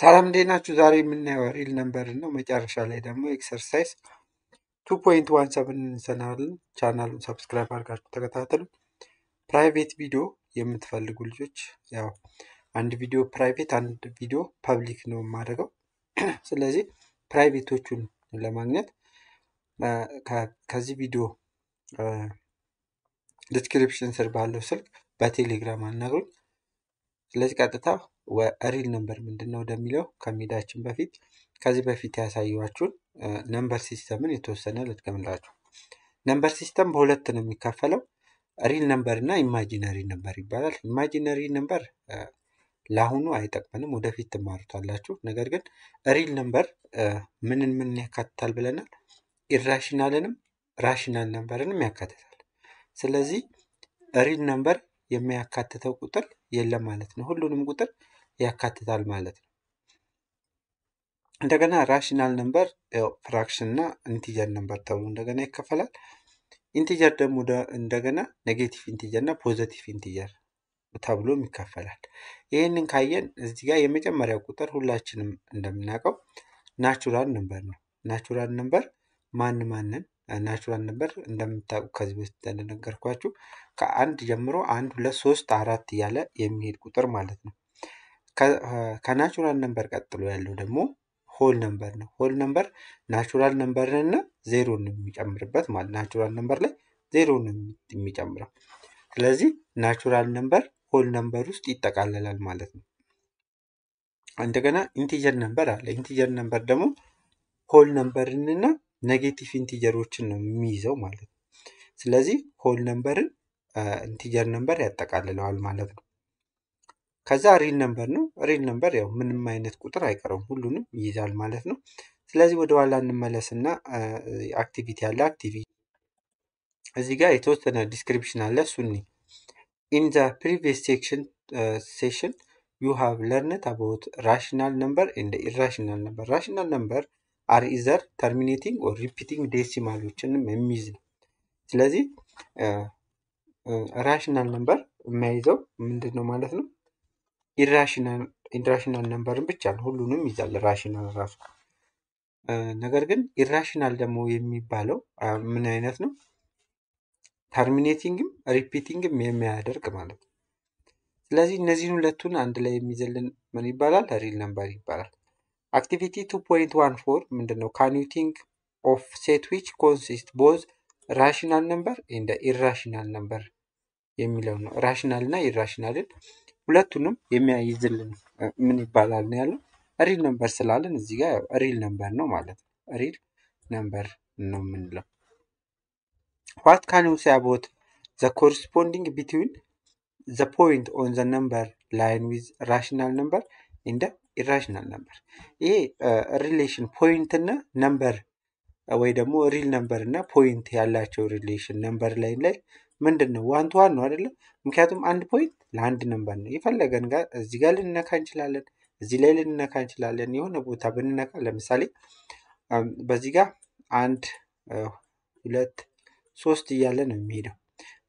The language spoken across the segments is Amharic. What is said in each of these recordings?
ሰላም እንዴት ናችሁ? ዛሬ የምናየው ሪል ነምበር ነው። መጨረሻ ላይ ደግሞ ኤክሰርሳይዝ ቱ ፖይንት ዋን ሰብን እንሰናለን። ቻናሉን ሰብስክራይብ አድርጋችሁ ተከታተሉ። ፕራይቬት ቪዲዮ የምትፈልጉ ልጆች ያው አንድ ቪዲዮ ፕራይቬት፣ አንድ ቪዲዮ ፐብሊክ ነው የማደርገው። ስለዚህ ፕራይቬቶቹን ለማግኘት ከዚህ ቪዲዮ ዲስክሪፕሽን ስር ባለው ስልክ በቴሌግራም አናግሩኝ። ስለዚህ ቀጥታ ሪል ነምበር ምንድን ነው ወደሚለው ከሚዳችን በፊት ከዚህ በፊት ያሳየኋችሁን ነምበር ሲስተምን የተወሰነ ልድገምላችሁ። ነምበር ሲስተም በሁለት ነው የሚከፈለው፣ ሪል ነምበር እና ኢማጂነሪ ነምበር ይባላል። ኢማጂነሪ ነምበር ለአሁኑ አይጠቅመንም፣ ወደፊት ትማሩታላችሁ። ነገር ግን ሪል ነምበር ምንን ምን ያካትታል ብለናል? ኢራሽናልንም ራሽናል ነምበርንም ያካትታል። ስለዚህ ሪል ነምበር የሚያካትተው ቁጥር የለም ማለት ነው። ሁሉንም ቁጥር ያካትታል ማለት ነው። እንደገና ራሽናል ነምበር ፍራክሽን እና ኢንቲጀር ነምበር ተብሎ እንደገና ይከፈላል። ኢንቲጀር ደግሞ እንደገና ኔጌቲቭ ኢንቲጀር እና ፖዘቲቭ ኢንቲጀር ተብሎም ይከፈላል። ይህንን ካየን እዚህ ጋር የመጀመሪያው ቁጥር ሁላችንም እንደምናውቀው ናቹራል ነምበር ነው። ናቹራል ነምበር ማን ማንን ናቹራል ነምበር እንደምታውቁ ከዚህ በፊት እንደነገርኳችሁ ከአንድ ጀምሮ አንድ ሁለት ሶስት አራት እያለ የሚሄድ ቁጥር ማለት ነው። ከናቹራል ነንበር ቀጥሎ ያለው ደግሞ ሆል ነምበር ነው። ሆል ነምበር ናቹራል ዜሮ ዜሮን የሚጨምርበት ማለት ናቹራል ነንበር ላይ ዜሮን የሚጨምረው ስለዚህ ናቹራል ነንበር ሆል ነምበር ውስጥ ይጠቃለላል ማለት ነው። እንደገና ኢንቲጀር ነንበር አለ። ኢንቲጀር ነንበር ደግሞ ሆል ነምበርንና ኔጌቲቭ ኢንቲጀሮችን ነው የሚይዘው ማለት ነው። ስለዚህ ሆል ነንበርን ኢንቲጀር ነንበር ያጠቃልለዋል ማለት ነው። ከዛ ሪል ነምበር ነው። ሪል ነምበር ያው ምንም አይነት ቁጥር አይቀረውም ሁሉንም ይይዛል ማለት ነው። ስለዚህ ወደ ኋላ እንመለስና አክቲቪቲ አለ። አክቲቪቲ እዚህ ጋር የተወሰነ ዲስክሪፕሽን አለ። እሱኒ ኢን ዘ ፕሪቪየስ ሴክሽን ሴሽን ዩ ሃቭ ለርነት አባውት ራሽናል ነምበር ኤንድ ኢራሽናል ነምበር። ራሽናል ነምበር አር ኢዘር ተርሚኔቲንግ ኦር ሪፒቲንግ ዴሲማሎችንም የሚይዝ ነው። ስለዚህ ራሽናል ነምበር የሚያይዘው ምንድን ነው ማለት ነው ኢራሽናል ነንበርን ብቻ ነው ሁሉንም ይዛል ራሽናል ራሱ። ነገር ግን ኢራሽናል ደግሞ የሚባለው ምን አይነት ነው? ተርሚኔቲንግም ሪፒቲንግም የሚያደርግ ማለት ነው። ስለዚህ እነዚህን ሁለቱን አንድ ላይ የሚዘልን ምን ይባላል? ሪል ነንበር ይባላል። አክቲቪቲ 2.14 ምንድን ነው? ካን ዩ ቲንክ ኦፍ ሴት ዊች ኮንሲስት ቦዝ ራሽናል ነንበር ኤንድ ኢራሽናል ነንበር የሚለው ነው። ራሽናል እና ኢራሽናልን ሁለቱንም የሚያይዝልን ምን ይባላል ነው ያለው ሪል ነምበር ስላለን እዚህ ጋር ሪል ነምበር ነው ማለት ነው። ሪል ነምበር ነው የምንለው። ዋት ካን ዩ ሴይ አባውት ዘ ኮሪስፖንዲንግ ቢትዊን ዘ ፖይንት ኦን ዘ ነምበር ላይን ዊዝ ራሽናል ነምበር እንደ ኢራሽናል ነምበር። ይሄ ሪሌሽን ፖይንት እና ነምበር ወይ ደግሞ ሪል ነምበር እና ፖይንት ያላቸው ሪሌሽን ነምበር ላይን ላይ ምንድን ነው ዋን ቱ ዋን ነው አይደለም። ምክንያቱም አንድ ፖይንት ለአንድ ነንበር ነው። የፈለገን ጋር እዚህ ጋር ልንነካ እንችላለን፣ እዚህ ላይ ልንነካ እንችላለን። የሆነ ቦታ ብንነካ ለምሳሌ በዚህ ጋር አንድ ሁለት ሶስት እያለ ነው የሚሄደው።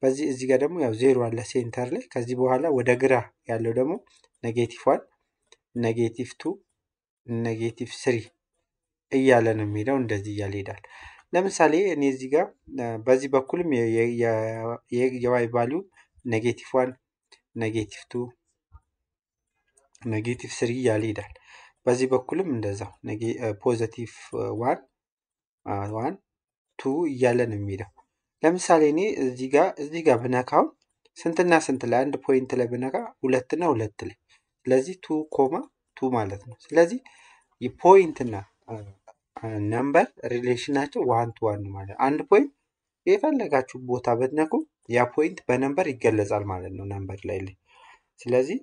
በዚህ እዚህ ጋር ደግሞ ያው ዜሮ አለ ሴንተር ላይ። ከዚህ በኋላ ወደ ግራ ያለው ደግሞ ኔጌቲቭ ዋን፣ ኔጌቲቭ ቱ፣ ኔጌቲቭ ስሪ እያለ ነው የሚሄደው። እንደዚህ እያለ ይሄዳል። ለምሳሌ እኔ እዚህ ጋር በዚህ በኩልም የዋይ ቫሊዩ ኔጌቲቭ ዋን ኔጌቲቭ ቱ ኔጌቲቭ ስሪ እያለ ይሄዳል። በዚህ በኩልም እንደዛው ፖዘቲቭ ዋን ዋን ቱ እያለ ነው የሚሄደው። ለምሳሌ እኔ እዚህ ጋር እዚህ ጋር ብነካው ስንትና ስንት ላይ አንድ ፖይንት ላይ ብነካ ሁለትና ሁለት ላይ ስለዚህ ቱ ኮማ ቱ ማለት ነው። ስለዚህ የፖይንትና ነምበር ሪሌሽን ናቸው ዋን ቱ ዋን ማለት አንድ ፖይንት የፈለጋችሁ ቦታ በትነኩ ያ ፖይንት በነምበር ይገለጻል ማለት ነው ነምበር ላይ ላይ። ስለዚህ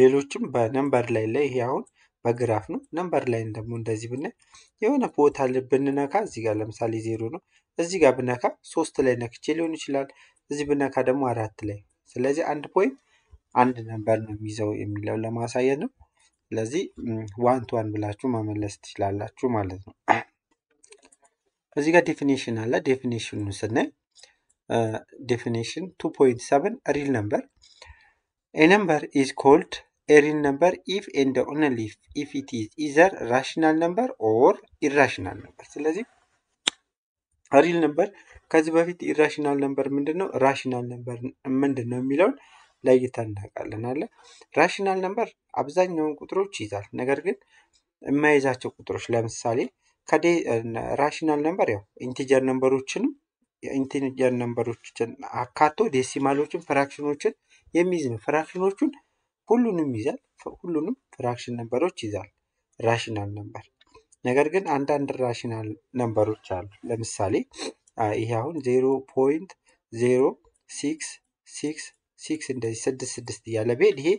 ሌሎችም በነምበር ላይ ላይ ይሄ አሁን በግራፍ ነው። ነምበር ላይ ደግሞ እንደዚህ ብናይ የሆነ ቦታ ብንነካ እዚህ ጋር ለምሳሌ ዜሮ ነው። እዚህ ጋር ብነካ ሶስት ላይ ነክቼ ሊሆን ይችላል። እዚህ ብነካ ደግሞ አራት ላይ። ስለዚህ አንድ ፖይንት አንድ ነምበር ነው የሚይዘው የሚለው ለማሳየት ነው። ስለዚህ ዋን ቱ ዋን ብላችሁ መመለስ ትችላላችሁ ማለት ነው። እዚህ ጋር ዴፊኒሽን አለ። ዴፊኒሽኑ ስናይ ዴፊኒሽን ቱ ፖይንት ሰቨን ሪል ነምበር ኤ ነምበር ኢዝ ኮልድ ኤ ሪል ነምበር ኢፍ ኤንድ ኦንሊ ኢፍ ኢት ኢዝ ኢዘር ራሽናል ነምበር ኦር ኢራሽናል ነምበር። ስለዚህ ሪል ነምበር ከዚህ በፊት ኢራሽናል ነምበር ምንድን ነው፣ ራሽናል ነምበር ምንድን ነው የሚለውን ለይተን እናውቃለን አለ ራሽናል ነምበር አብዛኛውን ቁጥሮች ይይዛል። ነገር ግን የማይዛቸው ቁጥሮች ለምሳሌ ራሽናል ነምበር ያው ኢንቲጀር ነምበሮችንም የኢንቲጀር ነምበሮችን አካቶ ዴሲማሎችን ፍራክሽኖችን የሚይዝ ነው። ፍራክሽኖቹን ሁሉንም ይዛል። ሁሉንም ፍራክሽን ነምበሮች ይዛል ራሽናል ነምበር። ነገር ግን አንዳንድ ራሽናል ነምበሮች አሉ። ለምሳሌ ይሄ አሁን ዜሮ ፖይንት ዜሮ ሲክስ ሲክስ ሲክስ እንደዚህ ስድስት ስድስት እያለ ብሄድ ይሄ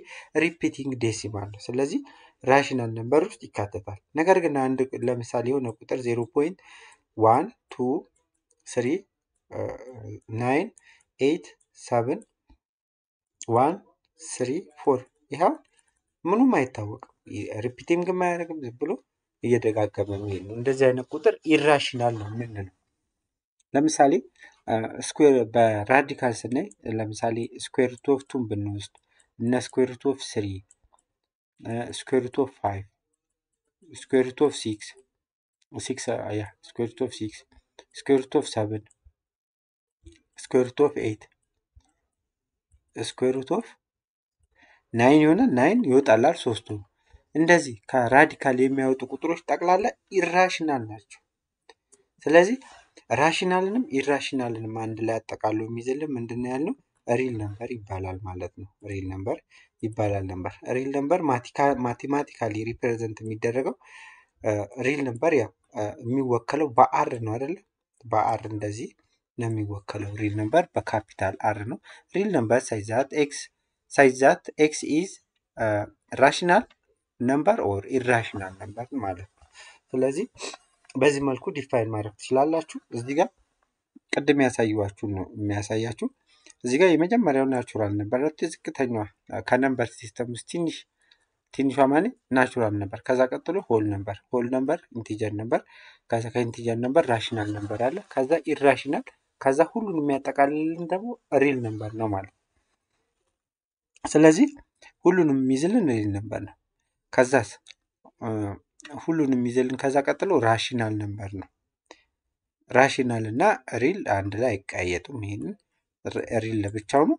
ሪፒቲንግ ዴሲማል ነው። ስለዚህ ራሽናል ነምበር ውስጥ ይካተታል። ነገር ግን አንድ ለምሳሌ የሆነ ቁጥር ዜሮ ፖይንት ዋን ቱ ስሪ ናይን ኤይት ሰብን ዋን ስሪ ፎር ይኸው ምኑም አይታወቅም። ሪፒቲንግ የማያደርግም ዝም ብሎ እየደጋገመ ነው። እንደዚህ አይነት ቁጥር ኢራሽናል ነው የምንለው። ለምሳሌ ስኩዌር በራዲካል ስናይ ለምሳሌ ስኩዌር ሩት ኦፍ ቱን ብንወስድ እነ ስኩዌር ሩት ኦፍ ስሪ ስኩዌር ሩት ኦፍ ፋይቭ ስኩዌር ሩት ኦፍ ሲክስ ሲክስ ያ ስኩዌር ሩት ኦፍ ሲክስ ስኩዌር ሩት ኦፍ ሰብን ስኩዌር ሩት ኦፍ ኤይት ስኩዌር ሩት ኦፍ ናይን የሆነ ናይን ይወጣላል ሶስቱ እንደዚህ ከራዲካል የሚያወጡ ቁጥሮች ጠቅላላ ኢራሽናል ናቸው ስለዚህ ራሽናልንም ኢራሽናልንም አንድ ላይ አጠቃሎ የሚይዝልን ምንድን ነው ያለው? ሪል ነምበር ይባላል ማለት ነው። ሪል ነምበር ይባላል። ነበር። ሪል ነምበር ማቴማቲካሊ ሪፕሬዘንት የሚደረገው ሪል ነምበር ያው የሚወከለው በአር ነው አይደለ? በአር እንደዚህ ነው የሚወከለው። ሪል ነምበር በካፒታል አር ነው። ሪል ነምበር ሳይዛት ኤክስ ሳይዛት ኤክስ ኢዝ ራሽናል ነምበር ኦር ኢራሽናል ነምበር ማለት ነው። ስለዚህ በዚህ መልኩ ዲፋይን ማድረግ ትችላላችሁ። እዚህ ጋር ቅድም ያሳየኋችሁ ነው የሚያሳያችሁ። እዚህ ጋር የመጀመሪያው ናቹራል ነበር፣ ዝቅተኛዋ ከነንበር ሲስተም ውስጥ ትንሽ ትንሿ ማኔ ናቹራል ነበር። ከዛ ቀጥሎ ሆል ነበር፣ ሆል ነበር፣ ኢንቲጀር ነበር። ከዛ ከኢንቲጀር ነበር ራሽናል ነበር አለ። ከዛ ኢራሽናል፣ ከዛ ሁሉን የሚያጠቃልልን ደግሞ ሪል ነበር ነው ማለት። ስለዚህ ሁሉንም የሚይዝልን ሪል ነበር ነው። ከዛስ ሁሉንም ይዘልን። ከዛ ቀጥሎ ራሽናል ነምበር ነው። ራሽናል እና ሪል አንድ ላይ አይቀየጡም። ይሄንን ሪል ለብቻው ነው፣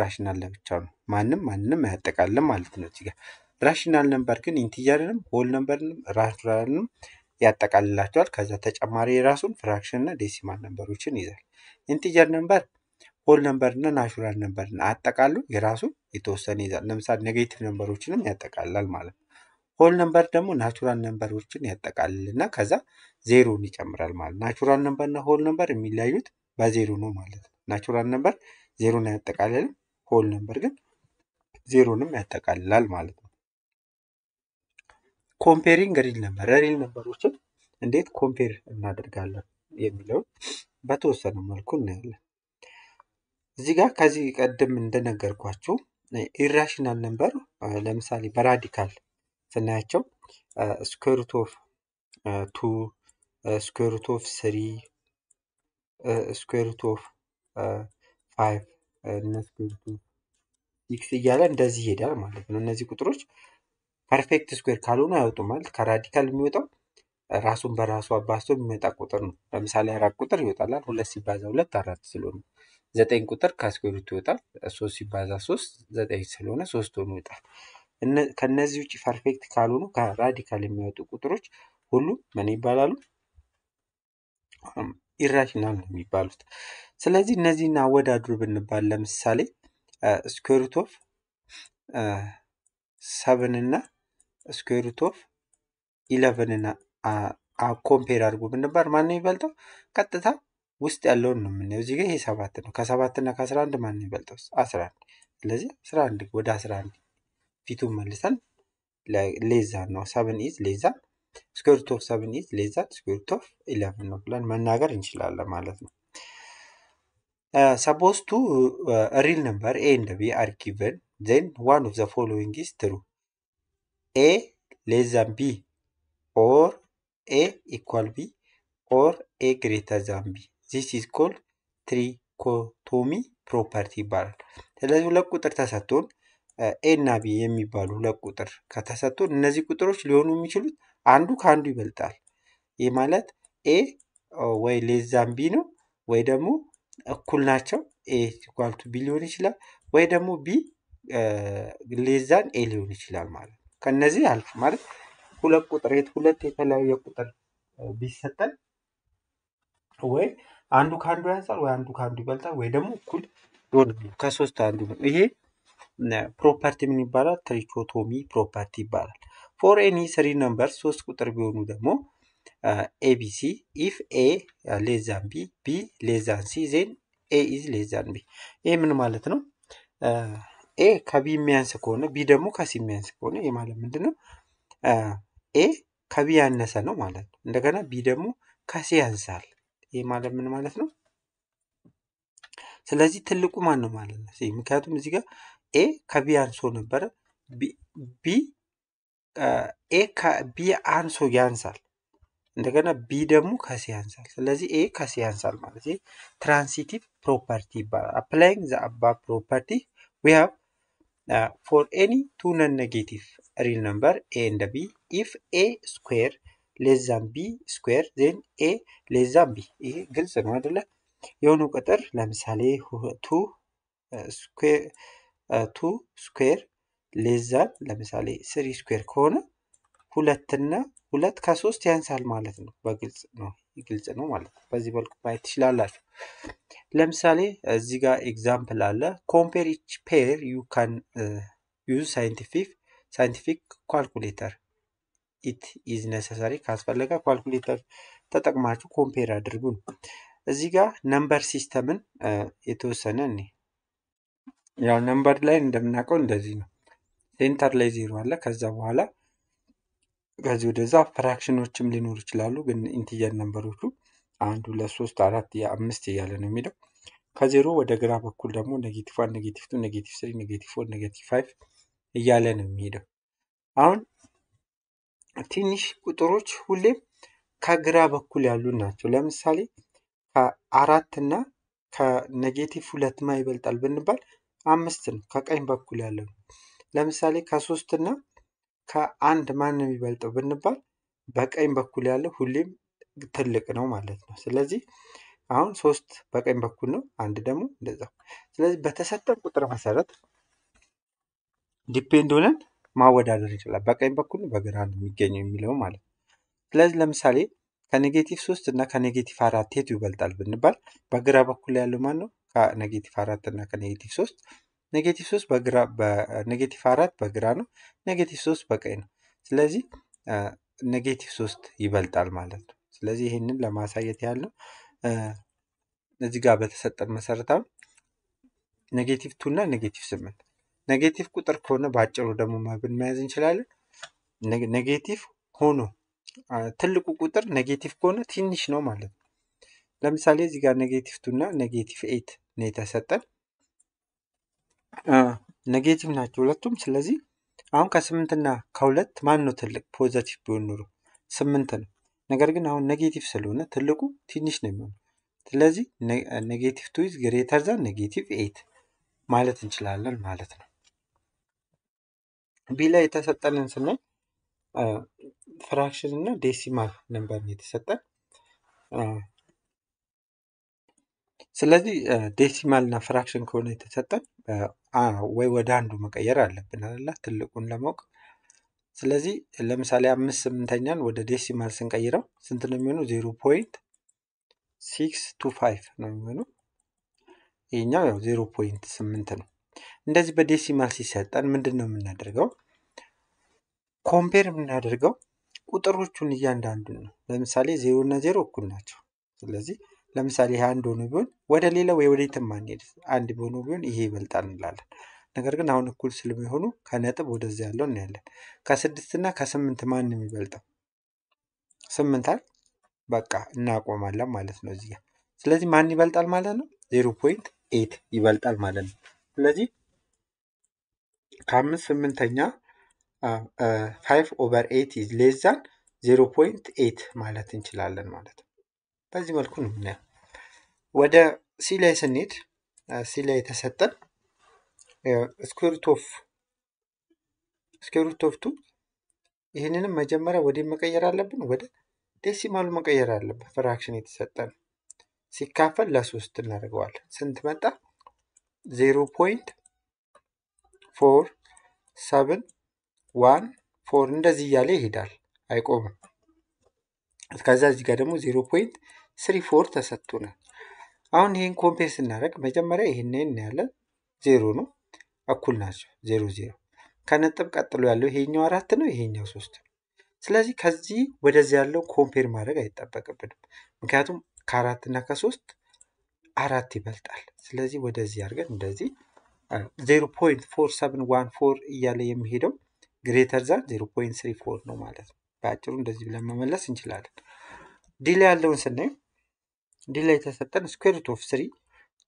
ራሽናል ለብቻው ነው። ማንም ማንንም አያጠቃልም ማለት ነው። እዚጋ ራሽናል ነምበር ግን ኢንቲጀርንም ሆል ነምበርንም ራሽናልንም ያጠቃልላቸዋል። ከዛ ተጨማሪ የራሱን እና ዴሲማል ነምበሮችን ይዛል። ኢንቲጀር ነምበር ሆል እና ናቹራል ነምበርን አጠቃሉ የራሱን የተወሰነ ይዛል። ለምሳሌ ኔጌቲቭ ነምበሮችንም ያጠቃልላል ማለት ነው። ሆል ነምበር ደግሞ ናቹራል ነምበሮችን እና ከዛ ዜሮን ይጨምራል ማለት ናቹራል ነምበር እና ሆል ነምበር የሚለያዩት በዜሮ ነው ማለት ነው። ናቹራል ነምበር ዜሮን አያጠቃልልም። ሆል ነምበር ግን ዜሮንም ያጠቃልላል ማለት ነው። ኮምፔሪንግ ሪል ነምበር ሪል ነምበሮችን እንዴት ኮምፔር እናደርጋለን የሚለውን በተወሰነ መልኩ እናያለን። እዚህ ጋር ከዚህ ቀደም እንደነገርኳችሁ ኢራሽናል ነምበር ለምሳሌ በራዲካል ስናያቸው ስኩዌሩት ኦፍ ቱ ስኩዌሩት ኦፍ ስሪ ስኩዌሩት ኦፍ ፋይቭ እና ስኩዌሩት ኦፍ ሲክስ እያለ እንደዚህ ይሄዳል ማለት ነው። እነዚህ ቁጥሮች ፐርፌክት ስኩዌር ካልሆኑ አያወጡም ማለት ከራዲካል የሚወጣው ራሱን በራሱ አባስቶ የሚመጣ ቁጥር ነው። ለምሳሌ አራት ቁጥር ይወጣላል። ሁለት ሲባዛ ሁለት አራት ስለሆነ ዘጠኝ ቁጥር ከስኩዌር ሩት ይወጣል። ሶስት ሲባዛ ሶስት ዘጠኝ ስለሆነ ሶስት ሆኖ ይወጣል። ከነዚህ ውጭ ፐርፌክት ካልሆኑ ከራዲካል የሚወጡ ቁጥሮች ሁሉ ምን ይባላሉ? ኢራሽናል ነው የሚባሉት። ስለዚህ እነዚህን አወዳድሩ ብንባል ለምሳሌ ስኩዌሩት ኦፍ ሰብን እና ስኩዌሩት ኦፍ ኢለቨን እና ኮምፔር አድርጎ ብንባል ማን ነው የሚበልጠው? ቀጥታ ውስጥ ያለውን ነው የምናየው። እዚህ ጋር ይሄ ሰባት ነው። ከሰባት እና ከአስራ አንድ ማን ነው የሚበልጠው? አስራ አንድ። ስለዚህ አስራ አንድ ወደ አስራ አንድ ፊቱን መልሰን ሌዛ ነው ሰብን ኢዝ ሌዛ ስኩዌርት ኦፍ ሰብን ኢዝ ሌዛ ስኩዌርት ኦፍ ኢለቨን ነው ብለን መናገር እንችላለን ማለት ነው። ሰፖዝ ቱ ሪል ነምበር ኤ እንደ ቢ አር ጊቨን ዜን ዋን ኦፍ ዘ ፎሎዊንግ ኢዝ ትሩ ኤ ሌዛን ቢ ኦር ኤ ኢኳል ቢ ኦር ኤ ግሬተር ዛን ቢ ዚስ ኢዝ ኮልድ ትሪኮቶሚ ፕሮፐርቲ ይባላል። ስለዚህ ሁለት ቁጥር ተሰጥቶን ኤና ቢ የሚባሉ ሁለት ቁጥር ከተሰጡ እነዚህ ቁጥሮች ሊሆኑ የሚችሉት አንዱ ከአንዱ ይበልጣል። ይህ ማለት ኤ ወይ ሌዛም ቢ ነው ወይ ደግሞ እኩል ናቸው ኤ ኢኳል ቢ ሊሆን ይችላል ወይ ደግሞ ቢ ሌዛን ኤ ሊሆን ይችላል ማለት ነው። ከነዚህ አልፍ ማለት ሁለት ቁጥር የት ሁለት የተለያየ ቁጥር ቢሰጠን ወይ አንዱ ከአንዱ ያንሳል ወይ አንዱ ከአንዱ ይበልጣል ወይ ደግሞ እኩል ከሶስት አንዱ ነው ይሄ ፕሮፐርቲ ምን ይባላል? ትሪቾቶሚ ፕሮፐርቲ ይባላል። ፎር ኤኒ ስሪ ነምበር ሶስት ቁጥር ቢሆኑ ደግሞ ኤቢሲ ኢፍ ኤ ሌዛን ቢ ቢ ሌዛን ሲ ዜን ኤ ኢዝ ሌዛን ቢ። ይህ ምን ማለት ነው? ኤ ከቢ የሚያንስ ከሆነ ቢ ደግሞ ከሲ የሚያንስ ከሆነ ይህ ማለት ምንድን ነው? ኤ ከቢ ያነሰ ነው ማለት ነው። እንደገና ቢ ደግሞ ከሲ ያንሳል። ይህ ማለት ምን ማለት ነው? ስለዚህ ትልቁ ማን ነው ማለት ነው? ምክንያቱም እዚህ ጋር ኤ ከቢ አንሶ ነበረ። ቢ ኤ ከቢ አንሶ ያንሳል። እንደገና ቢ ደግሞ ከሲ ያንሳል። ስለዚህ ኤ ከሲ ያንሳል ማለት ትራንሲቲቭ ፕሮፐርቲ ይባላል። አፕላይንግ ዘ አባ ፕሮፐርቲ ዊ ሃቭ ፎር ኤኒ ቱ ነን ኔጌቲቭ ሪል ነምበር ኤ እንደ ቢ ኢፍ ኤ ስኩዌር ሌዛን ቢ ስኩዌር ዜን ኤ ሌዛን ቢ። ይሄ ግልጽ ነው አይደለ? የሆኑ ቁጥር ለምሳሌ ቱ ስኩዌር ቱ ስኩዌር ሌዛን ለምሳሌ ስሪ ስኩዌር ከሆነ ሁለትና ሁለት ከሶስት ያንሳል ማለት ነው። በግልጽ ነው ግልጽ ነው ማለት ነው። በዚህ መልኩ ማየት ትችላላችሁ። ለምሳሌ እዚህ ጋር ኤግዛምፕል አለ። ኮምፔር ኢች ፔር ዩ ካን ዩዝ ሳይንቲፊክ ሳይንቲፊክ ኳልኩሌተር ኢት ኢዝ ነሰሰሪ ካስፈለገ ኳልኩሌተር ተጠቅማችሁ ኮምፔር አድርጉ ነው። እዚህ ጋር ነምበር ሲስተምን የተወሰነ እኔ ያው ነምበር ላይ እንደምናውቀው እንደዚህ ነው። ሴንተር ላይ ዜሮ አለ። ከዛ በኋላ ከዚህ ወደዛ ፍራክሽኖችም ሊኖሩ ይችላሉ። ግን ኢንቲጀር ነምበሮቹ አንድ፣ ሁለት፣ ሶስት፣ አራት፣ አምስት እያለ ነው የሚለው። ከዜሮ ወደ ግራ በኩል ደግሞ ኔጌቲቭ ዋን፣ ኔጌቲቭ ቱ፣ ኔጌቲቭ ስሪ፣ ኔጌቲቭ ፎር፣ ኔጌቲቭ ፋይቭ እያለ ነው የሚሄደው። አሁን ትንሽ ቁጥሮች ሁሌም ከግራ በኩል ያሉ ናቸው። ለምሳሌ ከአራት እና ከኔጌቲቭ ሁለት ማ ይበልጣል ብንባል አምስት ነው ከቀኝ በኩል ያለው ለምሳሌ ከሶስት እና ከአንድ ማን ነው የሚበልጠው ብንባል በቀኝ በኩል ያለው ሁሌም ትልቅ ነው ማለት ነው። ስለዚህ አሁን ሶስት በቀኝ በኩል ነው፣ አንድ ደግሞ እንደዛ። ስለዚህ በተሰጠን ቁጥር መሰረት ዲፔንድ ሆነን ማወዳደር ይችላል። በቀኝ በኩል በግራ ነው የሚገኘው የሚለው ማለት ነው። ስለዚህ ለምሳሌ ከኔጌቲቭ ሶስት እና ከኔጌቲቭ አራት የቱ ይበልጣል ብንባል በግራ በኩል ያለው ማን ነው? ከኔጌቲቭ አራት እና ከኔጌቲቭ ሶስት ኔጌቲቭ ሶስት በግራ በኔጌቲቭ አራት በግራ ነው። ኔጌቲቭ ሶስት በቀኝ ነው። ስለዚህ ኔጌቲቭ ሶስት ይበልጣል ማለት ነው። ስለዚህ ይህንን ለማሳየት ያህል ነው። እዚህ ጋር በተሰጠን መሰረታዊ ኔጌቲቭ ቱ እና ኔጌቲቭ ስምንት ኔጌቲቭ ቁጥር ከሆነ በአጭሩ ደግሞ መብን መያዝ እንችላለን። ኔጌቲቭ ሆኖ ትልቁ ቁጥር ኔጌቲቭ ከሆነ ትንሽ ነው ማለት ነው። ለምሳሌ እዚህ ጋር ኔጌቲቭ ቱ እና ኔጌቲቭ ኤት ነው የተሰጠን። ኔጌቲቭ ናቸው ሁለቱም። ስለዚህ አሁን ከስምንትና ከሁለት ማን ነው ትልቅ? ፖዘቲቭ ቢሆን ኑሮ ስምንት ነው። ነገር ግን አሁን ኔጌቲቭ ስለሆነ ትልቁ ትንሽ ነው የሚሆነው። ስለዚህ ኔጌቲቭ ቱ ኢዝ ግሬተር ዛን ኔጌቲቭ ኤት ማለት እንችላለን ማለት ነው። ቢ ላይ የተሰጠንን ስናይ ፍራክሽን እና ዴሲማል ነንበር ነው የተሰጠን። ስለዚህ ዴሲማል እና ፍራክሽን ከሆነ የተሰጠን ወይ ወደ አንዱ መቀየር አለብን አለ ትልቁን ለማወቅ። ስለዚህ ለምሳሌ አምስት ስምንተኛን ወደ ዴሲማል ስንቀይረው ስንት ነው የሚሆነው? ዜሮ ፖይንት ሲክስ ቱ ፋይቭ ነው የሚሆነው። ይህኛው ያው ዜሮ ፖይንት ስምንት ነው። እንደዚህ በዴሲማል ሲሰጠን ምንድን ነው የምናደርገው? ኮምፔር የምናደርገው ቁጥሮቹን እያንዳንዱን ነው። ለምሳሌ ዜሮ እና ዜሮ እኩል ናቸው። ስለዚህ ለምሳሌ ይሄ አንድ ሆኖ ቢሆን ወደ ሌላ ወይ የትም አንሄድ አንድ ሆኖ ቢሆን ይሄ ይበልጣል እንላለን። ነገር ግን አሁን እኩል ስለሚሆኑ ከነጥብ ወደዚያ ያለው እናያለን። ከስድስት እና ከስምንት ማን ነው የሚበልጠው? ስምንት በቃ እናቆማለን ማለት ነው እዚህ ስለዚህ ማን ይበልጣል ማለት ነው? ዜሮ ፖይንት ኤት ይበልጣል ማለት ነው። ስለዚህ ከአምስት ስምንተኛ ፋይቭ ኦቨር ኤት ሌዛን ዜሮ ፖይንት ኤት ማለት እንችላለን ማለት ነው። በዚህ መልኩ ነው የምናየው። ወደ ሲ ላይ ስንሄድ ሲ ላይ የተሰጠን ስኩዌርሩት ኦፍ ስኩዌርሩት ኦፍ ቱ ይህንንም መጀመሪያ ወደ መቀየር አለብን፣ ወደ ዴሲማሉ መቀየር አለብን። ፍራክሽን የተሰጠን ሲካፈል ለሶስት እናደርገዋል። ስንት መጣ? ዜሮ ፖይንት ፎር ሰብን ዋን ፎር እንደዚህ እያለ ይሄዳል፣ አይቆምም። እስከዛ እዚህ ጋር ደግሞ ዜሮ ፖይንት ስሪ ፎር ተሰጥቶናል። አሁን ይህን ኮምፔር ስናደርግ መጀመሪያ ይህን እናያለን። ዜሮ ነው፣ እኩል ናቸው። ዜሮ ዜሮ ከነጥብ ቀጥሎ ያለው ይሄኛው አራት ነው፣ ይሄኛው ሶስት ነው። ስለዚህ ከዚህ ወደዚህ ያለው ኮምፔር ማድረግ አይጠበቅብንም፣ ምክንያቱም ከአራት እና ከሶስት አራት ይበልጣል። ስለዚህ ወደዚህ አድርገን እንደዚህ ዜሮ ፖይንት ፎር ሰብን ዋን ፎር እያለ የሚሄደው ግሬተር ዛን ዜሮ ፖይንት ስሪ ፎር ነው ማለት ነው። በአጭሩ እንደዚህ ብለን መመለስ እንችላለን። ዲ ያለውን ስናየው እንዲህ ላይ የተሰጠን ስኩዌር ሩት ኦፍ ስሪ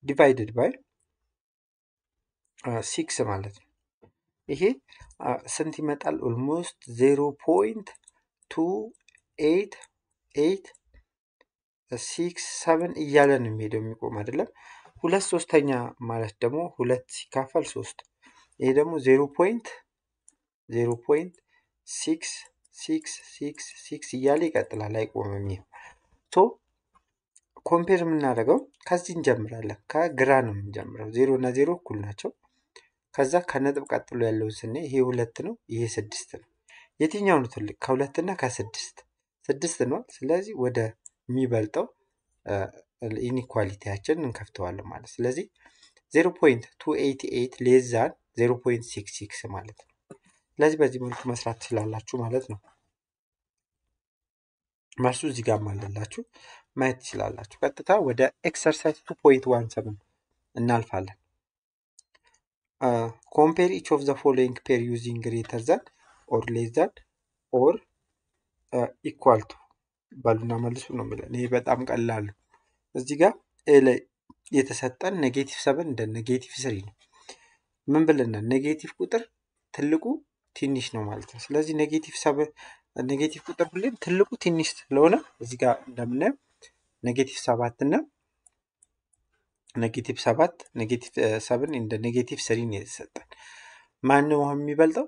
ዲቫይድድ ባይ ሲክስ ማለት ነው። ይሄ uh, ስንት ይመጣል? ኦልሞስት ዜሮ ፖይንት ቱ ኤይት ኤይት ሲክስ ሰቨን እያለ ነው የሚሄደው የሚቆም አይደለም። ሁለት ሶስተኛ ማለት ደግሞ ሁለት ሲካፈል ሶስት ይሄ ደግሞ ዜሮ ፖይንት ዜሮ ፖይንት ሲክስ ሲክስ ሲክስ ሲክስ እያለ ይቀጥላል አይቆምም። ይሄ ሶ ኮምፔር የምናደርገው ከዚህ እንጀምራለን። ከግራ ነው የምንጀምረው። ዜሮ እና ዜሮ እኩል ናቸው። ከዛ ከነጥብ ቀጥሎ ያለውን ስናይ ይሄ ሁለት ነው፣ ይሄ ስድስት ነው። የትኛው ነው ትልቅ? ከሁለት እና ከስድስት ስድስት ነው። ስለዚህ ወደ የሚበልጠው ኢኒኳሊቲያችን እንከፍተዋለን ማለት ስለዚህ 0.288 ሌዛን 0.66 ማለት ነው። ስለዚህ በዚህ መልኩ መስራት ትችላላችሁ ማለት ነው። መልሱ እዚህ ጋር አለላችሁ። ማየት ትችላላችሁ። ቀጥታ ወደ ኤክሰርሳይዝ ቱ ዋን ሰብን እናልፋለን። ኮምፔር ኢች ኦፍ ዘ ፎሎዊንግ ፔር ዩዚንግ ግሬተር ዘን ኦር ሌስ ዘን ኦር ኢኳል ቱ ባሉና መልሱ ነው የሚለን። ይሄ በጣም ቀላሉ እዚህ ጋር ኤ ላይ የተሰጠን ኔጌቲቭ ሰብን እንደ ኔጌቲቭ ስሪ ነው። ምን ብለናል? ኔጌቲቭ ቁጥር ትልቁ ትንሽ ነው ማለት ነው። ስለዚህ ኔጌቲቭ ቁጥር ሁሌም ትልቁ ትንሽ ስለሆነ እዚህ ጋር እንደምናየው ኔጌቲቭ ሰባት እና ኔጌቲቭ ሰባት ኔጌቲቭ ሰብን እንደ ኔጌቲቭ ስሪ ነው የተሰጠን። ማን ነው የሚበልጠው?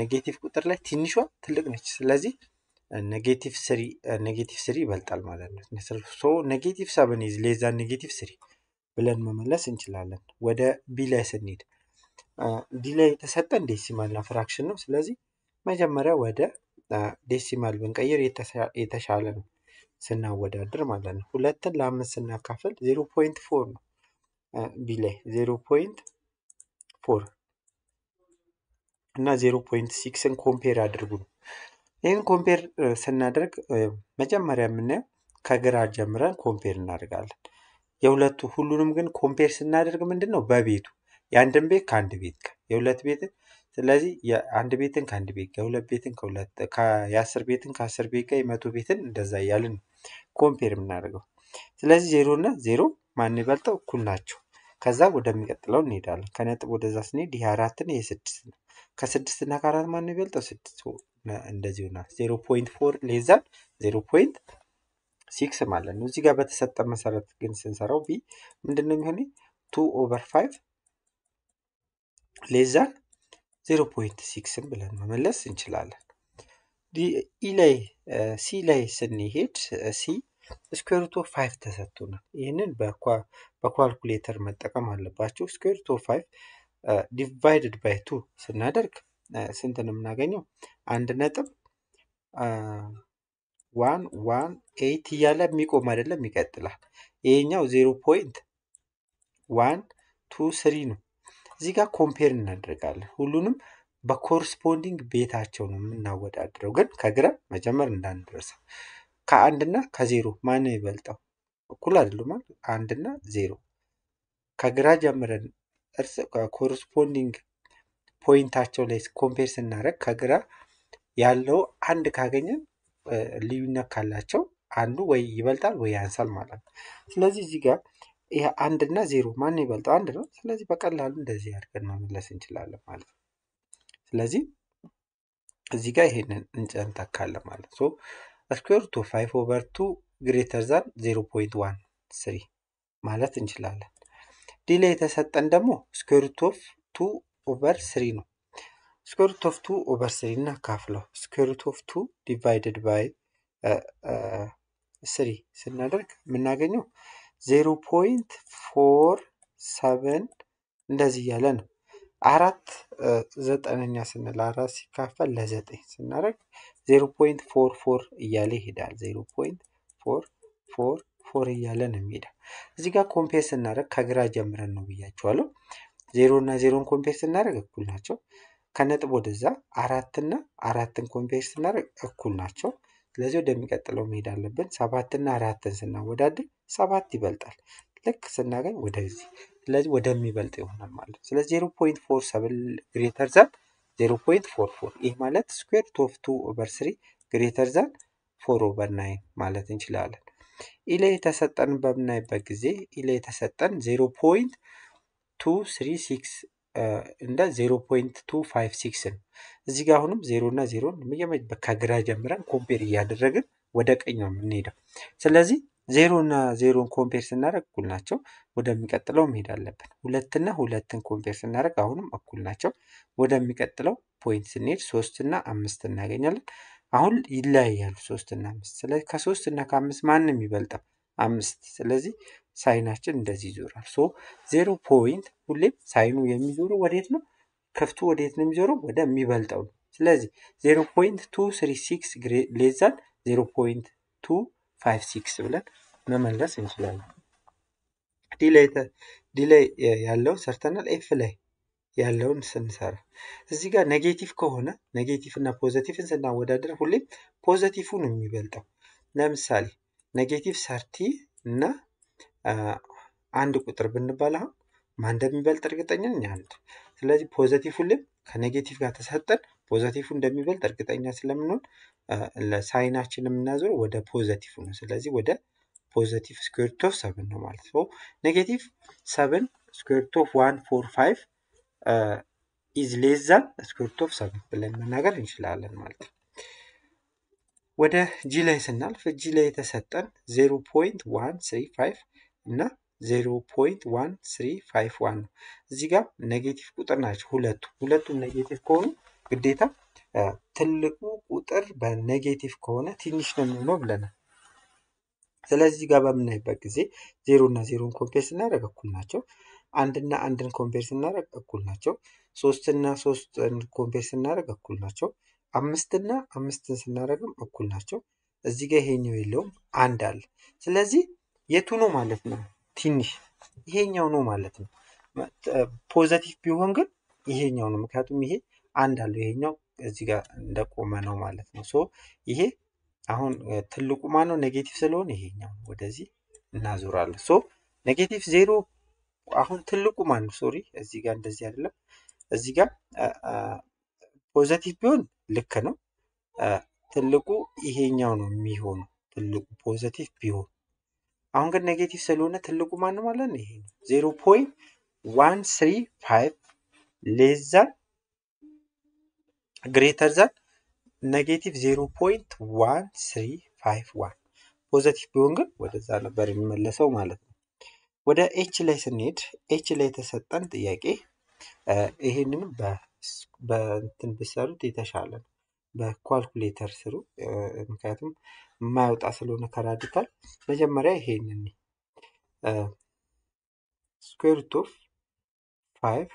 ኔጌቲቭ ቁጥር ላይ ትንሿ ትልቅ ነች። ስለዚህ ኔጌቲቭ ስሪ ኔጌቲቭ ስሪ ይበልጣል ማለት ነው። ሶ ኔጌቲቭ ሰብን ኢዝ ሌዛ ኔጌቲቭ ስሪ ብለን መመለስ እንችላለን። ወደ ቢ ላይ ስንሄድ ዲላይ የተሰጠ ዴሲማል እና ፍራክሽን ነው። ስለዚህ መጀመሪያ ወደ ዴሲማል ብንቀይር የተሻለ ነው። ስናወዳድር ማለት ነው። ሁለትን ለአምስት ስናካፍል ዜሮ ፖይንት ፎር ነው ቢላይ ዜሮ ፖይንት ፎር እና ዜሮ ፖይንት ሲክስን ኮምፔር አድርጉ ነው። ይህን ኮምፔር ስናደርግ መጀመሪያ የምናየው ከግራ ጀምረን ኮምፔር እናደርጋለን። የሁለቱ ሁሉንም ግን ኮምፔር ስናደርግ ምንድን ነው በቤቱ የአንድን ቤት ከአንድ ቤት ጋር የሁለት ቤትን ስለዚህ የአንድ ቤትን ከአንድ ቤት ጋር የሁለት ቤትን ከሁለት የአስር ቤትን ከአስር ቤት ጋር የመቶ ቤትን እንደዛ እያልን ኮምፔር የምናደርገው። ስለዚህ ዜሮ እና ዜሮ ማን ይበልጠው እኩል ናቸው። ከዛ ወደሚቀጥለው እንሄዳለን። ከነጥብ ወደዛ ስንሄድ ይህ አራትን ይህ ስድስት ነው። ከስድስት እና ከአራት ማን ይበልጠው ስድስት እንደዚህ ሆና ዜሮ ፖይንት ፎር ሌዛን ዜሮ ፖይንት ሲክስ ማለት ነው። እዚህ ጋር በተሰጠ መሰረት ግን ስንሰራው ቢ ምንድነው ነው ቱ ኦቨር ፋይቭ ሌዛን 0.6ን ብለን መመለስ እንችላለን። ኢ ላይ ሲ ላይ ስንሄድ ሲ 5 ፋይቭ ነው። ይህንን በኳልኩሌተር መጠቀም አለባቸው። ስኩዌርቶ 5 ዲቫይድድ ባይ ቱ ስናደርግ ስንት ነው የምናገኘው? አንድ ነጥብ ዋን ዋን ኤይት እያለ የሚቆም አይደለም፣ ይቀጥላል። ይሄኛው ዜሮ ፖይንት ዋን ቱ ስሪ ነው። እዚህ ጋር ኮምፔር እናደርጋለን። ሁሉንም በኮርስፖንዲንግ ቤታቸው ነው የምናወዳድረው። ግን ከግራ መጀመር እንዳንደርሰ ከአንድና ከዜሮ ማን ይበልጠው? እኩል አይደሉም። አንድና ዜሮ ከግራ ጀምረን እርስ ኮርስፖንዲንግ ፖይንታቸው ላይ ኮምፔር ስናደረግ ከግራ ያለው አንድ ካገኘን ልዩነት ካላቸው አንዱ ወይ ይበልጣል ወይ ያንሳል ማለት ነው። ስለዚህ እዚህ ጋር ይሄ አንድ እና ዜሮ ማን ይበልጠው? አንድ ነው። ስለዚህ በቀላሉ እንደዚህ አድርገን መመለስ እንችላለን ማለት ነው። ስለዚህ እዚህ ጋር ይሄንን እንተካለን ማለት ነው። ስኩዌር ቱ ፋይቭ ኦቨር ቱ ግሬተር ዛን ዜሮ ፖይንት ዋን ስሪ ማለት እንችላለን። ዲላይ የተሰጠን ደግሞ ስኩዌር ቱ ኦፍ ቱ ኦቨር ስሪ ነው። ስኩዌር ቱ ኦፍ ቱ ኦቨር ስሪ እና ካፍለው ስኩዌር ኦፍ ቱ ዲቫይድድ ባይ ስሪ ስናደርግ የምናገኘው ዜሮ ፖይንት ፎር ሰቨን እንደዚህ እያለ ነው። አራት ዘጠነኛ ስንል አራት ሲካፈል ለዘጠኝ ስናደርግ ዜሮ ፖይንት ፎር ፎር እያለ ይሄዳል። ዜሮ ፖይንት ፎር ፎር ፎር እያለ ነው የሚሄዳ። እዚህ ጋር ኮምፔር ስናደርግ ከግራ ጀምረን ነው ብያቸዋለሁ። ዜሮ እና ዜሮን ኮምፔር ስናደርግ እኩል ናቸው። ከነጥብ ወደዛ አራትና አራትን ኮምፔር ስናደርግ እኩል ናቸው። ስለዚህ ወደሚቀጥለው መሄድ አለብን። ሰባትና አራትን ስናወዳድር ሰባት ይበልጣል። ልክ ስናገኝ ወደዚህ ስለዚህ ወደሚበልጥ ይሆናል ማለት ነው። ስለዚህ ሰብል ግሬተር ዛን ፎር ይህ ማለት ስኩዌር ሩት ኦፍ ኦቨር ስሪ ግሬተር ዛን ፎር ኦቨር ናይን ማለት እንችላለን። ኢለ የተሰጠን በምናይበት ጊዜ ኢለ የተሰጠን ሲክስ እንደ 0.256 ነው። እዚህ ጋር አሁንም ዜሮ እና 0 ከግራ ጀምረን ኮምፔር እያደረግን ወደ ቀኝ ነው የምንሄደው። ስለዚህ ዜሮ እና ዜሮን ኮምፔር ስናደርግ እኩል ናቸው። ወደሚቀጥለው መሄድ አለብን። ሁለት እና ሁለትን ኮምፔር ስናደርግ አሁንም እኩል ናቸው። ወደሚቀጥለው ፖይንት ስንሄድ ሶስት እና አምስት እናገኛለን። አሁን ይለያያሉ ሶስት እና አምስት። ስለዚህ ከሶስት እና ከአምስት ማንም ይበልጣል? አምስት። ስለዚህ ሳይናችን እንደዚህ ይዞራል። ሶ ዜሮ ፖይንት ሁሌም ሳይኑ የሚዞረው ወዴት ነው? ክፍቱ ወዴት ነው የሚዞረው? ወደሚበልጠው ነው። ስለዚህ ዜሮ ፖይንት ቱ ስሪ ሲክስ ሌዛን ዜሮ ፖይንት ቱ ፋይቭ ሲክስ ብለን መመለስ እንችላለን። ዲላይ ያለው ሰርተናል። ኤፍ ላይ ያለውን ስንሰራ እዚህ ጋር ኔጌቲቭ ከሆነ ኔጌቲቭ እና ፖዘቲቭን ስናወዳደር ሁሌም ፖዘቲቭ ነው የሚበልጠው። ለምሳሌ ኔጌቲቭ ሰርቲ እና አንድ ቁጥር ብንባል አሁን ማን እንደሚበልጥ እርግጠኛ ነኝ አንድ። ስለዚህ ፖዘቲቭ ሁሌም ከኔጌቲቭ ጋር ተሰጠን ፖዘቲቭ እንደሚበልጥ እርግጠኛ ስለምንሆን ለሳይናችን የምናዞር ወደ ፖዘቲቭ ነው። ስለዚህ ወደ ፖዘቲቭ ስኩዌርት ኦፍ ሰብን ነው ማለት ነው። ኔጌቲቭ ሰብን ስኩዌርት ዋን ፎር ፋይቭ ኢዝ ሌስ ዛን ሰብን ብለን መናገር እንችላለን ማለት ነው። ወደ ጂ ላይ ስናልፍ ጂ ላይ የተሰጠን ዜሮ ፖንት ዋን ስሪ ፋይቭ እና 0.1351 ነው። እዚህ ጋር ኔጌቲቭ ቁጥር ናቸው ሁለቱ። ሁለቱም ኔጌቲቭ ከሆኑ ግዴታ ትልቁ ቁጥር በኔጌቲቭ ከሆነ ትንሽ ነው የሚሆነው ብለናል። ስለዚህ ጋር በምናይበት ጊዜ ዜሮ እና ዜሮን ኮምፔር ስናደርግ እኩል ናቸው። አንድ እና አንድን ኮምፔር ስናደርግ እኩል ናቸው። ሶስት እና ሶስትን ኮምፔር ስናደርግ እኩል ናቸው። አምስት እና አምስትን ስናደርግም እኩል ናቸው። እዚህ ጋር ይሄኛው የለውም አንድ አለ። ስለዚህ የቱ ነው ማለት ነው ትንሽ ይሄኛው ነው ማለት ነው። ፖዘቲቭ ቢሆን ግን ይሄኛው ነው። ምክንያቱም ይሄ አንድ አለው ይሄኛው እዚህ ጋር እንደቆመ ነው ማለት ነው። ሶ ይሄ አሁን ትልቁ ማን ነው ኔጌቲቭ ስለሆነ ይሄኛው ወደዚህ እናዞራለን። ሶ ኔጌቲቭ ዜሮ አሁን ትልቁ ማን ነው? ሶሪ እዚህ ጋር እንደዚህ አይደለም። እዚህ ጋር ፖዘቲቭ ቢሆን ልክ ነው። ትልቁ ይሄኛው ነው የሚሆነው ትልቁ ፖዘቲቭ ቢሆን አሁን ግን ኔጌቲቭ ስለሆነ ትልቁ ማን ማለት ነው? ይሄ ነው። ዜሮ ፖይንት ዋን ስሪ ፋይቭ ሌስ ዛን ግሬተር ዛን ኔጌቲቭ ዜሮ ፖይንት ዋን ስሪ ፋይቭ ዋን ፖዘቲቭ ቢሆን ግን ወደዛ ነበር የሚመለሰው ማለት ነው። ወደ ኤች ላይ ስንሄድ ኤች ላይ የተሰጠን ጥያቄ ይሄንን በእንትን ብሰሩት የተሻለ ነው። በኳልኩሌተር ስሩ ምክንያቱም የማይወጣ ስለሆነ ከራዲካል መጀመሪያ ይሄንን ስኩዌር ሩት ኦፍ ፋይቭ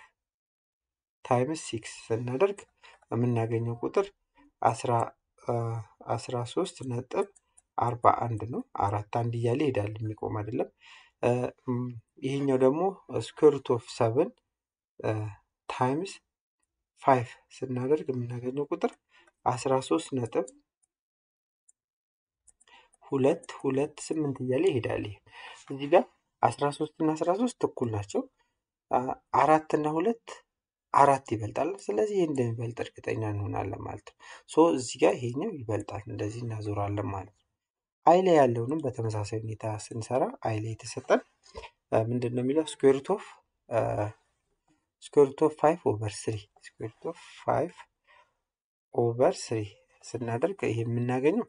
ታይምስ ሲክስ ስናደርግ የምናገኘው ቁጥር አስራ ሶስት ነጥብ አርባ አንድ ነው። አራት አንድ እያለ ይሄዳል፣ የሚቆም አይደለም። ይሄኛው ደግሞ ስኩዌር ሩት ኦፍ ሰብን ታይምስ ፋይቭ ስናደርግ የምናገኘው ቁጥር አስራ ሶስት ነጥብ ሁለት ሁለት ስምንት እያለ ይሄዳል። ይሄ እዚህ ጋር አስራ ሶስት እና አስራ ሶስት እኩል ናቸው። አራት እና ሁለት አራት ይበልጣል። ስለዚህ ይህ እንደሚበልጥ እርግጠኛ እንሆናለን ማለት ነው። ሶ እዚህ ጋር ይሄኛው ይበልጣል። እንደዚህ እናዞራለን ማለት ነው። አይ ላይ ያለውንም በተመሳሳይ ሁኔታ ስንሰራ አይ ላይ የተሰጠን ምንድን ነው የሚለው ስኩዌርት ኦፍ ስኩዌርት ኦፍ ፋይቭ ኦቨር ስሪ ስኩዌርት ኦፍ ፋይቭ ኦቨር ስሪ ስናደርግ ይሄ የምናገኘው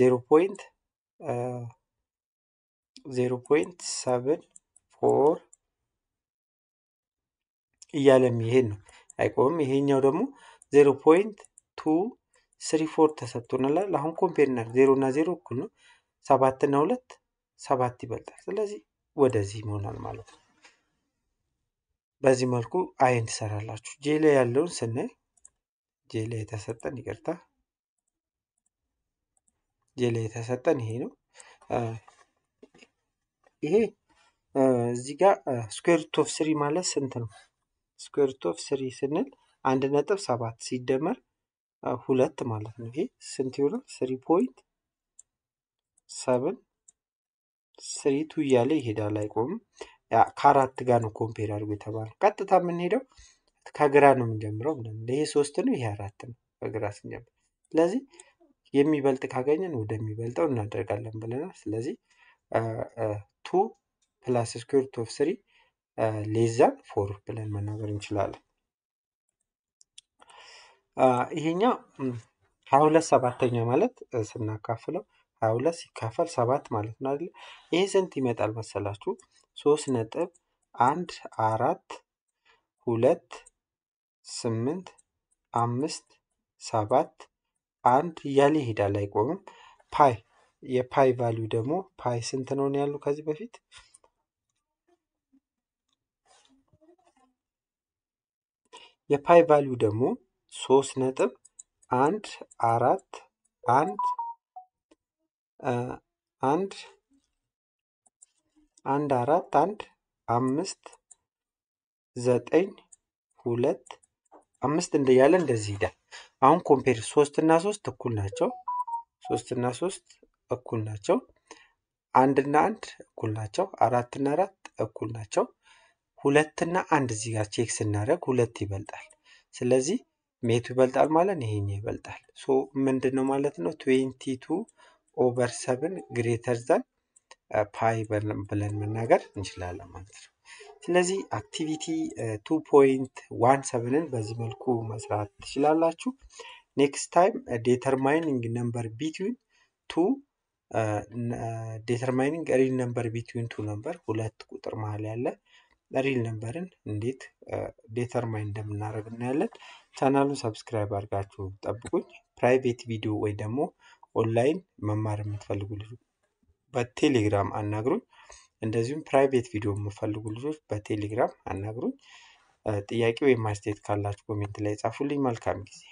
ዜሮ ፖይንት 0.7 ፎር እያለ የሚሄድ ነው አይቆምም። ይሄኛው ደግሞ 0.2 ስሪ ፎር ተሰጥቶናል። አሁን ኮምፔር እናድርግ። ዜሮ እና ዜሮ እኩል ነው። ሰባት እና ሁለት ሰባት ይበልጣል። ስለዚህ ወደዚህ ይሆናል ማለት ነው። በዚህ መልኩ አይን ትሰራላችሁ። ጄ ላይ ያለውን ስናይ ጄ ላይ የተሰጠን ይቅርታ ጀላ የተሰጠን ይሄ ነው። ይሄ እዚህ ጋር ስኩዌር ኦፍ ስሪ ማለት ስንት ነው? ስኩዌር ኦፍ ስሪ ስንል አንድ ነጥብ ሰባት ሲደመር ሁለት ማለት ነው። ይሄ ስንት ይሆናል? ስሪ ፖይንት ሰብን ስሪ ቱ እያለ ይሄዳል፣ አይቆምም። ከአራት ጋር ነው ኮምፔር አድርጎ የተባለው። ቀጥታ የምንሄደው ከግራ ነው የምንጀምረው። ይሄ ሶስት ነው፣ ይሄ አራት ነው በግራ ስንጀምር። ስለዚህ የሚበልጥ ካገኘን ወደሚበልጠው እናደርጋለን ብለናል። ስለዚህ ቱ ፕላስ ስኩዌር ኦፍ ስሪ ሌዛን ፎር ብለን መናገር እንችላለን። ይሄኛው ሀያ ሁለት ሰባተኛ ማለት ስናካፍለው ሀያ ሁለት ሲካፈል ሰባት ማለት ነው አይደለ? ይሄ ስንት ይመጣል መሰላችሁ? ሶስት ነጥብ አንድ አራት ሁለት ስምንት አምስት ሰባት አንድ እያለ ይሄዳል፣ አይቆምም። ፓይ የፓይ ቫሊዩ ደግሞ ፓይ ስንት ነው ያሉ ከዚህ በፊት የፓይ ቫሊዩ ደግሞ ሶስት ነጥብ አንድ አራት አንድ አንድ አንድ አራት አንድ አምስት ዘጠኝ ሁለት አምስት እንደያለ እንደዚህ ይሄዳል። አሁን ኮምፔር ሶስት እና ሶስት እኩል ናቸው። ሶስት እና ሶስት እኩል ናቸው። አንድ እና አንድ እኩል ናቸው። አራት እና አራት እኩል ናቸው። ሁለት እና አንድ እዚህ ጋር ቼክ ስናደርግ ሁለት ይበልጣል። ስለዚህ ሜቱ ይበልጣል ማለት ይሄን ይበልጣል። ሶ ምንድን ነው ማለት ነው? ትዌንቲ ቱ ኦቨር ሰብን ግሬተር ዘን ፓይ ብለን መናገር እንችላለን ማለት ነው። ስለዚህ አክቲቪቲ 2.17ን በዚህ መልኩ መስራት ትችላላችሁ። ኔክስት ታይም ዴተርማይኒንግ ነምበር ቢትዊን ቱ ዴተርማይኒንግ ሪል ነምበር ቢትዊን ቱ ነምበር ሁለት ቁጥር መሀል ያለ ሪል ነምበርን እንዴት ዴተርማይን እንደምናደርግ እናያለን። ቻናሉን ሰብስክራይብ አድርጋችሁ ጠብቁኝ። ፕራይቬት ቪዲዮ ወይ ደግሞ ኦንላይን መማር የምትፈልጉ ልጅ በቴሌግራም አናግሩኝ። እንደዚሁም ፕራይቬት ቪዲዮ የምፈልጉ ልጆች በቴሌግራም አናግሩኝ። ጥያቄ ወይም ማስተያየት ካላችሁ ኮሜንት ላይ ጻፉልኝ። መልካም ጊዜ